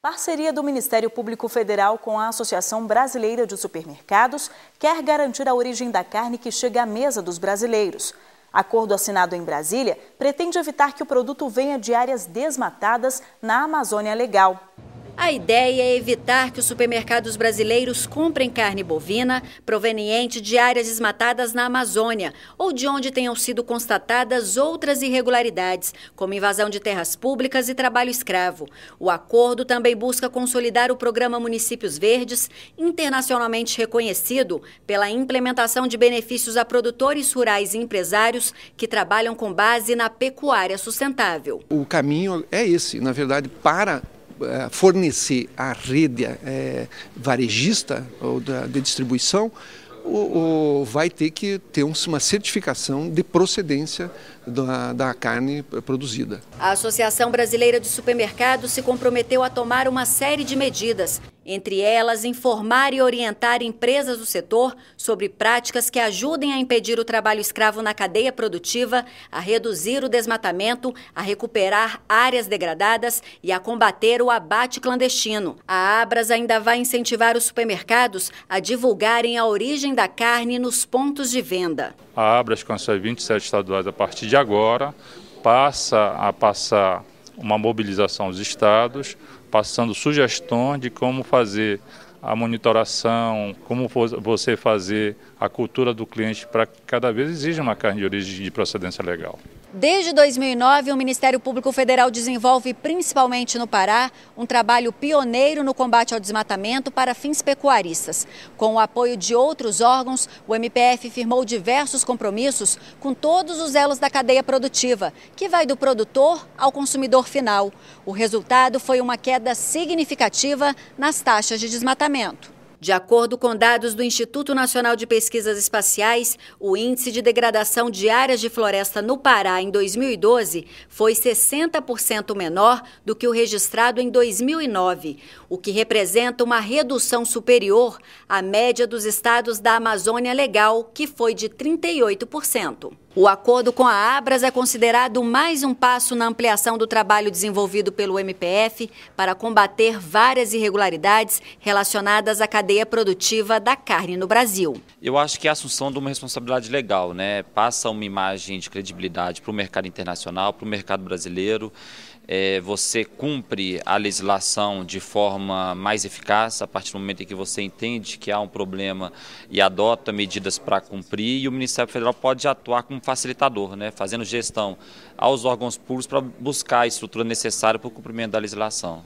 Parceria do Ministério Público Federal com a Associação Brasileira de Supermercados quer garantir a origem da carne que chega à mesa dos brasileiros. Acordo assinado em Brasília pretende evitar que o produto venha de áreas desmatadas na Amazônia Legal. A ideia é evitar que os supermercados brasileiros comprem carne bovina proveniente de áreas desmatadas na Amazônia ou de onde tenham sido constatadas outras irregularidades, como invasão de terras públicas e trabalho escravo. O acordo também busca consolidar o programa Municípios Verdes, internacionalmente reconhecido pela implementação de benefícios a produtores rurais e empresários que trabalham com base na pecuária sustentável. O caminho é esse, na verdade, para eh, fornecer à rede eh, varejista ou de distribuição, vai ter que ter uma certificação de procedência da, da carne produzida. A Associação Brasileira de Supermercados se comprometeu a tomar uma série de medidas, entre elas informar e orientar empresas do setor sobre práticas que ajudem a impedir o trabalho escravo na cadeia produtiva, a reduzir o desmatamento, a recuperar áreas degradadas e a combater o abate clandestino. A Abras ainda vai incentivar os supermercados a divulgarem a origem da carne nos pontos de venda. A Abras, com as 27 estaduais, a partir de agora passa a passar uma mobilização aos estados, passando sugestões de como fazer a monitoração, como você fazer a cultura do cliente para que cada vez exija uma carne de origem de procedência legal. Desde 2009, o Ministério Público Federal desenvolve, principalmente no Pará, um trabalho pioneiro no combate ao desmatamento para fins pecuaristas. Com o apoio de outros órgãos, o MPF firmou diversos compromissos com todos os elos da cadeia produtiva, que vai do produtor ao consumidor final. O resultado foi uma queda significativa nas taxas de desmatamento. De acordo com dados do Instituto Nacional de Pesquisas Espaciais, o índice de degradação de áreas de floresta no Pará em 2012 foi 60% menor do que o registrado em 2009, o que representa uma redução superior à média dos estados da Amazônia Legal, que foi de 38%. O acordo com a Abras é considerado mais um passo na ampliação do trabalho desenvolvido pelo MPF para combater várias irregularidades relacionadas à cadeia produtiva da carne no Brasil. Eu acho que é a assunção de uma responsabilidade legal, né? Passa uma imagem de credibilidade para o mercado internacional, para o mercado brasileiro. É, você cumpre a legislação de forma mais eficaz a partir do momento em que você entende que há um problema e adota medidas para cumprir, e o Ministério Federal pode atuar com um facilitador, né, fazendo gestão aos órgãos públicos para buscar a estrutura necessária para o cumprimento da legislação.